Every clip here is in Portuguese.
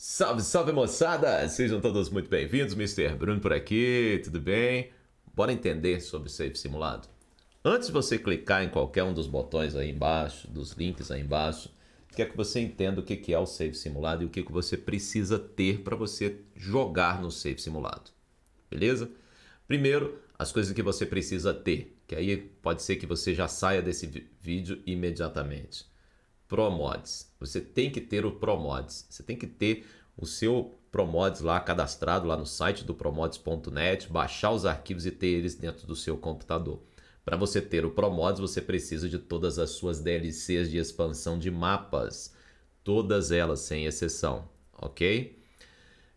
Salve, salve moçada! Sejam todos muito bem-vindos, Mr. Bruno por aqui, tudo bem? Bora entender sobre Safe Simulado. Antes de você clicar em qualquer um dos botões aí embaixo, dos links aí embaixo, quer que você entenda o que é o Safe Simulado e o que você precisa ter para você jogar no Safe Simulado. Beleza? Primeiro, as coisas que você precisa ter, que aí pode ser que você já saia desse vídeo imediatamente. ProMods. Você tem que ter o ProMods. Você tem que ter o seu ProMods lá cadastrado lá no site do promods.net, baixar os arquivos e ter eles dentro do seu computador. Para você ter o ProMods, você precisa de todas as suas DLCs de expansão de mapas, todas elas sem exceção, ok?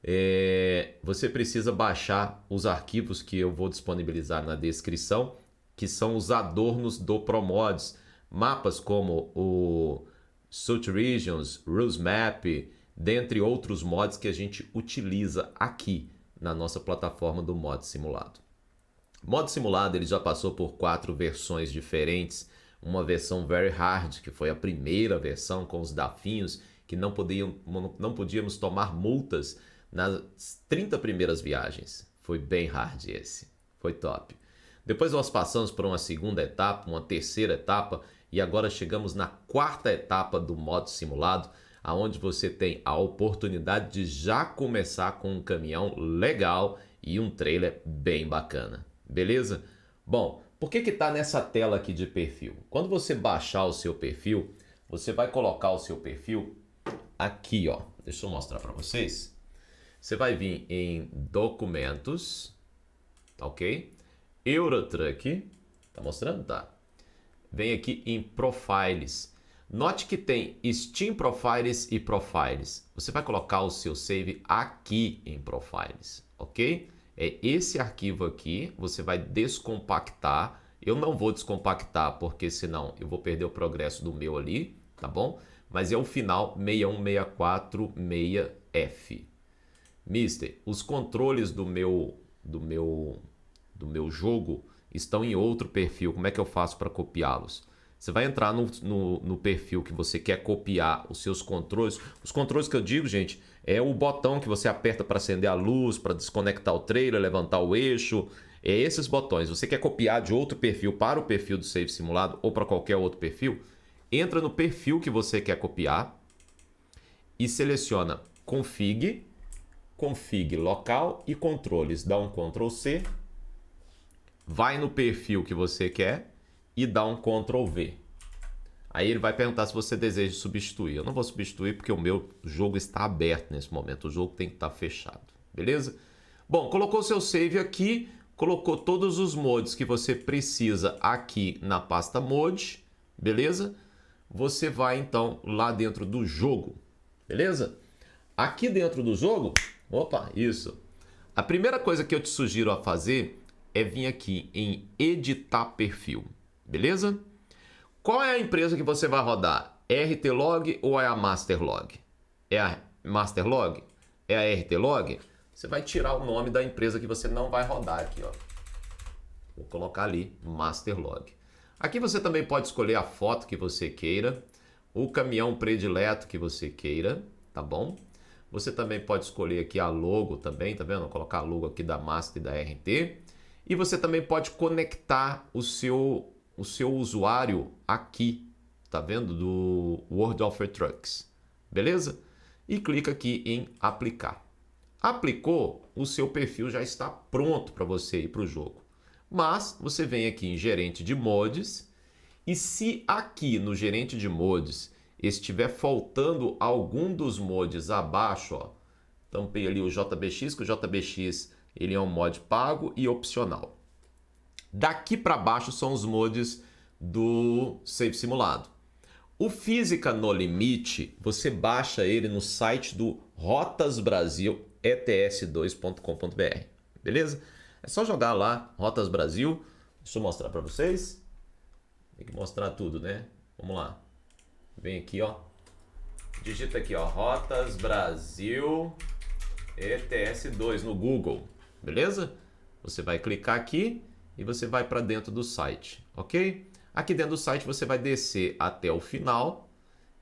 É, você precisa baixar os arquivos que eu vou disponibilizar na descrição, que são os adornos do ProMods. Mapas como o regions, Rules Map, dentre outros mods que a gente utiliza aqui na nossa plataforma do mod simulado. Modo simulado ele já passou por quatro versões diferentes. Uma versão very hard, que foi a primeira versão com os dafinhos, que não, podiam, não podíamos tomar multas nas 30 primeiras viagens. Foi bem hard esse, foi top. Depois nós passamos por uma segunda etapa, uma terceira etapa, e agora chegamos na quarta etapa do modo simulado, aonde você tem a oportunidade de já começar com um caminhão legal e um trailer bem bacana. Beleza? Bom, por que que tá nessa tela aqui de perfil? Quando você baixar o seu perfil, você vai colocar o seu perfil aqui, ó. Deixa eu mostrar para vocês. Você vai vir em documentos, tá OK? Eurotruck, tá mostrando, tá? vem aqui em Profiles. Note que tem Steam Profiles e Profiles. Você vai colocar o seu save aqui em Profiles, ok? É esse arquivo aqui, você vai descompactar. Eu não vou descompactar porque senão eu vou perder o progresso do meu ali, tá bom? Mas é o final 61646F. Mister, os controles do meu do meu do meu jogo estão em outro perfil, como é que eu faço para copiá-los? Você vai entrar no, no, no, perfil que você quer copiar os seus controles. Os controles que eu digo, gente, é o botão que você aperta para acender a luz, para desconectar o trailer, levantar o eixo. É esses botões. Você quer copiar de outro perfil para o perfil do Save Simulado ou para qualquer outro perfil? Entra no perfil que você quer copiar e seleciona Config, Config Local e Controles. Dá um Ctrl C vai no perfil que você quer e dá um Ctrl V. Aí ele vai perguntar se você deseja substituir. Eu não vou substituir porque o meu jogo está aberto nesse momento. O jogo tem que estar fechado, beleza? Bom, colocou seu save aqui, colocou todos os mods que você precisa aqui na pasta mode, beleza? Você vai então lá dentro do jogo, beleza? Aqui dentro do jogo, opa, isso. A primeira coisa que eu te sugiro a fazer é vir aqui em editar perfil, beleza? Qual é a empresa que você vai rodar? É RTlog ou é a Masterlog? É a Masterlog? É a RTlog? Você vai tirar o nome da empresa que você não vai rodar aqui, ó. Vou colocar ali Masterlog. Aqui você também pode escolher a foto que você queira, o caminhão predileto que você queira, tá bom? Você também pode escolher aqui a logo também, tá vendo? Vou colocar a logo aqui da Master e da RT. E você também pode conectar o seu, o seu usuário aqui, tá vendo? Do World Offer Trucks, beleza? E clica aqui em aplicar. Aplicou, o seu perfil já está pronto para você ir para o jogo. Mas você vem aqui em gerente de mods e se aqui no gerente de mods estiver faltando algum dos mods abaixo, ó, tampei ali o JBX, que o JBX ele é um mod pago e opcional. Daqui para baixo são os mods do Safe Simulado. O Física no Limite, você baixa ele no site do Rotas Brasil ets2.com.br. Beleza? É só jogar lá Rotas Brasil. Deixa eu mostrar para vocês. Tem que mostrar tudo, né? Vamos lá. Vem aqui, ó. Digita aqui, ó, Rotas Brasil ETS2 no Google beleza? Você vai clicar aqui e você vai para dentro do site, ok? Aqui dentro do site você vai descer até o final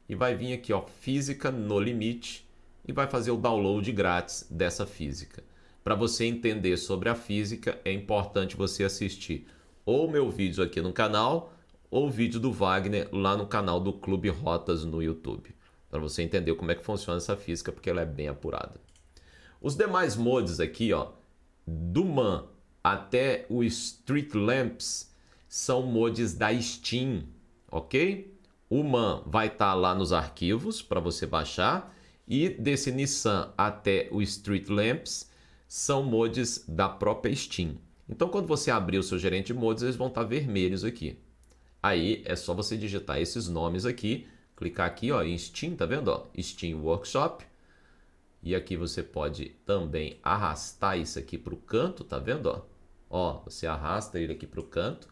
e vai vir aqui, ó, física no limite e vai fazer o download grátis dessa física. Para você entender sobre a física, é importante você assistir ou meu vídeo aqui no canal ou o vídeo do Wagner lá no canal do Clube Rotas no YouTube, para você entender como é que funciona essa física, porque ela é bem apurada. Os demais mods aqui, ó, do man até o Street Lamps são mods da Steam, ok? O MAN vai estar tá lá nos arquivos para você baixar. E desse Nissan até o Street Lamps são mods da própria Steam. Então, quando você abrir o seu gerente de mods, eles vão estar tá vermelhos aqui. Aí é só você digitar esses nomes aqui, clicar aqui ó, em Steam, tá vendo? Ó, Steam Workshop e aqui você pode também arrastar isso aqui para o canto, tá vendo? Ó? ó, você arrasta ele aqui para o canto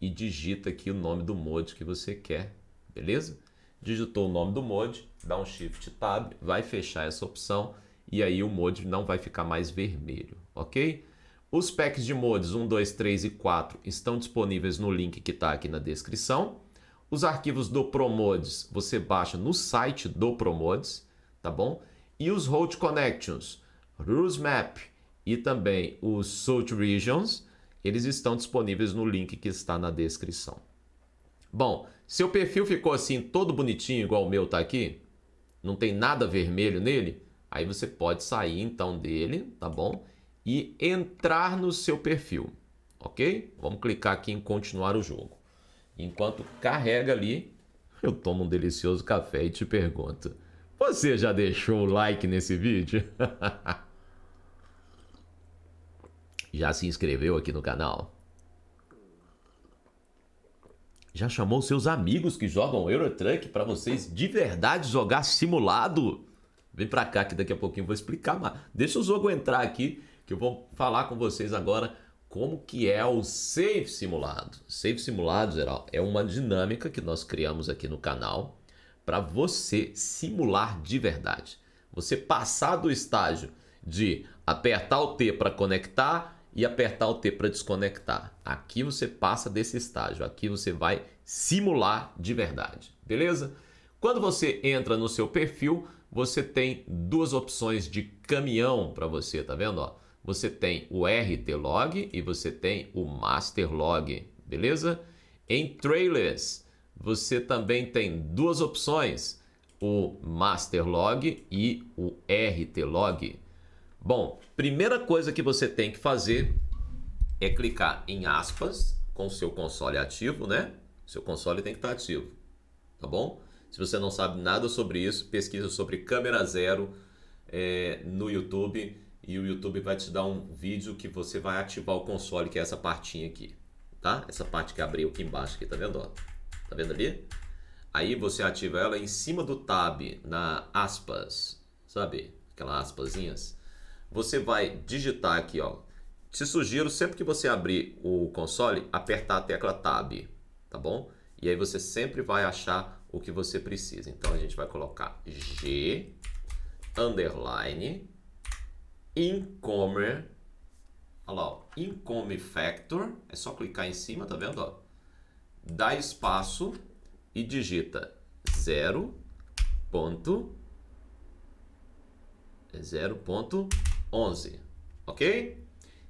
e digita aqui o nome do mod que você quer, beleza? Digitou o nome do mod, dá um Shift Tab, vai fechar essa opção e aí o mod não vai ficar mais vermelho, ok? Os packs de mods 1, 2, 3 e 4 estão disponíveis no link que está aqui na descrição. Os arquivos do ProMods você baixa no site do ProMods, tá bom? e os Road Connections, Rules Map e também os Search Regions, eles estão disponíveis no link que está na descrição. Bom, seu perfil ficou assim todo bonitinho igual o meu está aqui, não tem nada vermelho nele, aí você pode sair então dele, tá bom? E entrar no seu perfil, ok? Vamos clicar aqui em continuar o jogo. Enquanto carrega ali, eu tomo um delicioso café e te pergunto... Você já deixou o like nesse vídeo? já se inscreveu aqui no canal? Já chamou seus amigos que jogam Eurotruck para vocês de verdade jogar simulado? Vem para cá que daqui a pouquinho eu vou explicar, mas deixa o jogo entrar aqui que eu vou falar com vocês agora como que é o Safe Simulado. Safe Simulado, geral, é uma dinâmica que nós criamos aqui no canal para você simular de verdade. Você passar do estágio de apertar o T para conectar e apertar o T para desconectar. Aqui você passa desse estágio, aqui você vai simular de verdade, beleza? Quando você entra no seu perfil, você tem duas opções de caminhão para você, tá vendo? você tem o RT Log e você tem o Master Log, beleza? Em Trailers, você também tem duas opções, o master log e o RT log. Bom, primeira coisa que você tem que fazer é clicar em aspas com o seu console ativo, né? Seu console tem que estar tá ativo, tá bom? Se você não sabe nada sobre isso, pesquisa sobre câmera zero é, no YouTube e o YouTube vai te dar um vídeo que você vai ativar o console, que é essa partinha aqui, tá? Essa parte que abriu aqui embaixo, aqui, tá vendo? Ó? Tá vendo ali? Aí você ativa ela em cima do tab na aspas, sabe? Aquelas aspasinhas. Você vai digitar aqui, ó. Te sugiro sempre que você abrir o console, apertar a tecla tab, tá bom? E aí você sempre vai achar o que você precisa. Então a gente vai colocar G underline Incomer, olha lá, Income Factor, é só clicar em cima, tá vendo, ó? dá espaço e digita 0 ponto 0.11, é ok?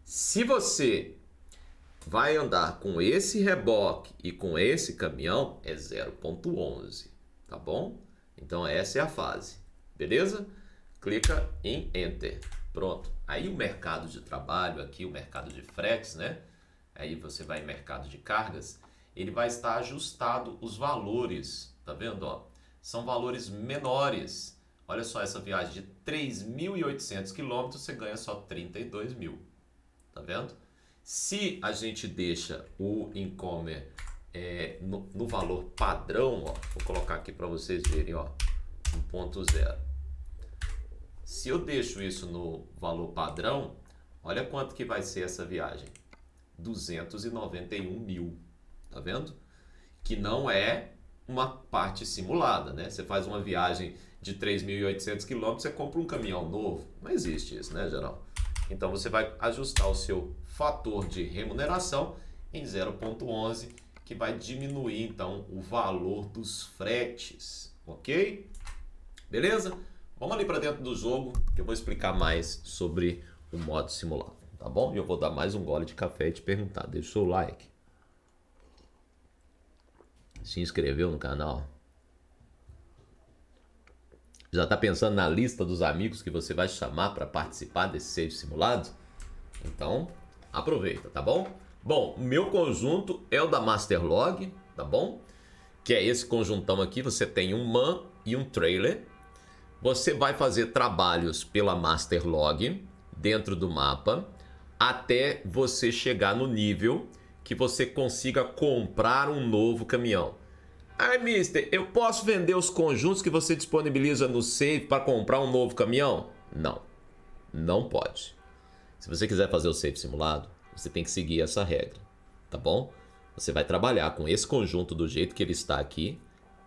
Se você vai andar com esse reboque e com esse caminhão, é 0.11, tá bom? Então essa é a fase, beleza? Clica em Enter, pronto. Aí o mercado de trabalho aqui, o mercado de fretes, né? Aí você vai em mercado de cargas, ele vai estar ajustado os valores, tá vendo? Ó, são valores menores. Olha só, essa viagem de 3.800 quilômetros você ganha só 32 mil, tá vendo? Se a gente deixa o Incomer é, no, no, valor padrão, ó, vou colocar aqui para vocês verem, ó, 1.0. Se eu deixo isso no valor padrão, olha quanto que vai ser essa viagem, 291 mil. Tá vendo? Que não é uma parte simulada, né? Você faz uma viagem de 3.800 km, você compra um caminhão novo. Não existe isso, né, geral? Então você vai ajustar o seu fator de remuneração em 0.11, que vai diminuir então o valor dos fretes, ok? Beleza? Vamos ali para dentro do jogo que eu vou explicar mais sobre o modo simulado, tá bom? E eu vou dar mais um gole de café e te perguntar, deixa o seu like se inscreveu no canal? Já está pensando na lista dos amigos que você vai chamar para participar desse seja simulado? Então, aproveita, tá bom? Bom, meu conjunto é o da Masterlog, tá bom? Que é esse conjuntão aqui, você tem um man e um trailer. Você vai fazer trabalhos pela Masterlog dentro do mapa até você chegar no nível que você consiga comprar um novo caminhão. Ah, mister, eu posso vender os conjuntos que você disponibiliza no Save para comprar um novo caminhão? Não, não pode. Se você quiser fazer o Save simulado, você tem que seguir essa regra, tá bom? Você vai trabalhar com esse conjunto do jeito que ele está aqui,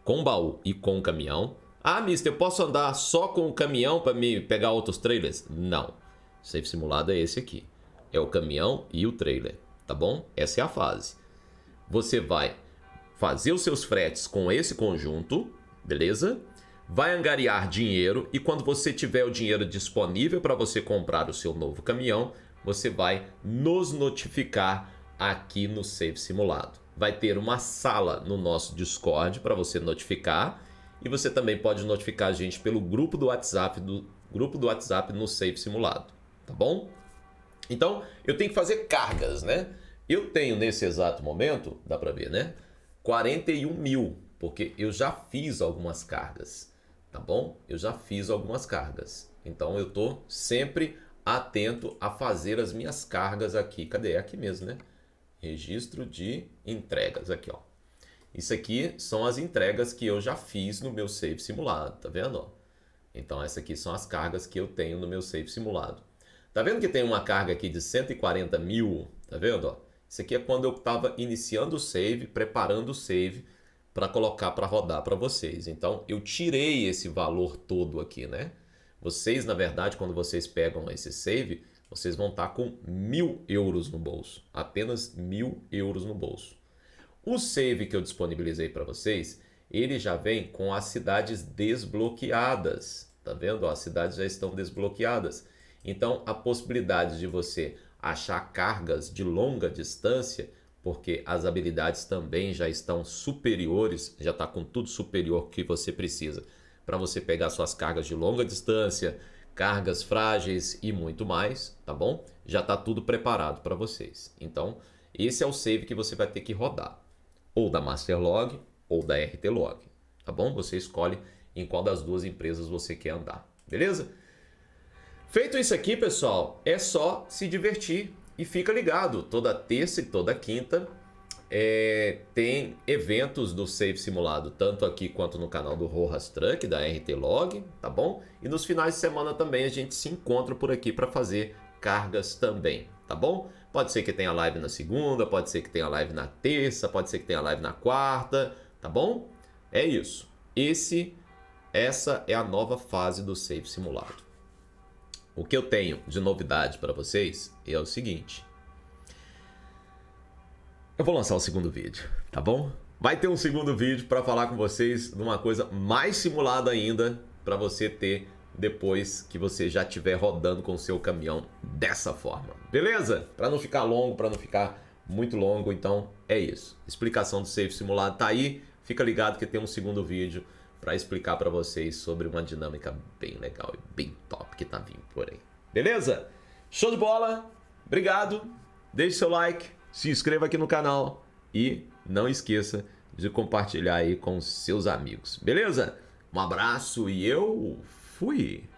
com baú e com caminhão. Ah, mister, eu posso andar só com o caminhão para me pegar outros trailers? Não. O safe simulado é esse aqui. É o caminhão e o trailer tá bom? Essa é a fase. Você vai fazer os seus fretes com esse conjunto, beleza? Vai angariar dinheiro e quando você tiver o dinheiro disponível para você comprar o seu novo caminhão, você vai nos notificar aqui no Save Simulado. Vai ter uma sala no nosso Discord para você notificar e você também pode notificar a gente pelo grupo do WhatsApp do grupo do WhatsApp no Save Simulado, tá bom? Então, eu tenho que fazer cargas, né? Eu tenho nesse exato momento, dá para ver, né? 41 mil, porque eu já fiz algumas cargas, tá bom? Eu já fiz algumas cargas. Então eu tô sempre atento a fazer as minhas cargas aqui. Cadê? É aqui mesmo, né? Registro de entregas aqui, ó. Isso aqui são as entregas que eu já fiz no meu save simulado, tá vendo? Então essas aqui são as cargas que eu tenho no meu save simulado. Tá vendo que tem uma carga aqui de 140 mil, tá vendo? Isso aqui é quando eu estava iniciando o save, preparando o save para colocar para rodar para vocês. Então eu tirei esse valor todo aqui, né? Vocês, na verdade, quando vocês pegam esse save, vocês vão estar tá com mil euros no bolso. Apenas mil euros no bolso. O save que eu disponibilizei para vocês, ele já vem com as cidades desbloqueadas. Tá vendo? as cidades já estão desbloqueadas. Então, a possibilidade de você achar cargas de longa distância, porque as habilidades também já estão superiores, já está com tudo superior que você precisa para você pegar suas cargas de longa distância, cargas frágeis e muito mais, tá bom? Já está tudo preparado para vocês. Então, esse é o save que você vai ter que rodar, ou da Master Log ou da RT Log, tá bom? Você escolhe em qual das duas empresas você quer andar, beleza? Feito isso aqui, pessoal, é só se divertir e fica ligado. Toda terça e toda quinta é, tem eventos do Safe Simulado, tanto aqui quanto no canal do Rojas Truck, da RT Log, tá bom? E nos finais de semana também a gente se encontra por aqui para fazer cargas também, tá bom? Pode ser que tenha live na segunda, pode ser que tenha live na terça, pode ser que tenha live na quarta, tá bom? É isso. Esse, essa é a nova fase do Safe Simulado. O que eu tenho de novidade para vocês é o seguinte. Eu vou lançar o segundo vídeo, tá bom? Vai ter um segundo vídeo para falar com vocês de uma coisa mais simulada ainda para você ter depois que você já estiver rodando com o seu caminhão dessa forma. Beleza? Para não ficar longo, para não ficar muito longo, então é isso. Explicação do Safe Simulado tá aí. Fica ligado que tem um segundo vídeo para explicar para vocês sobre uma dinâmica bem legal e bem top que tá vindo por aí. Beleza? Show de bola. Obrigado. Deixe seu like, se inscreva aqui no canal e não esqueça de compartilhar aí com seus amigos. Beleza? Um abraço e eu fui.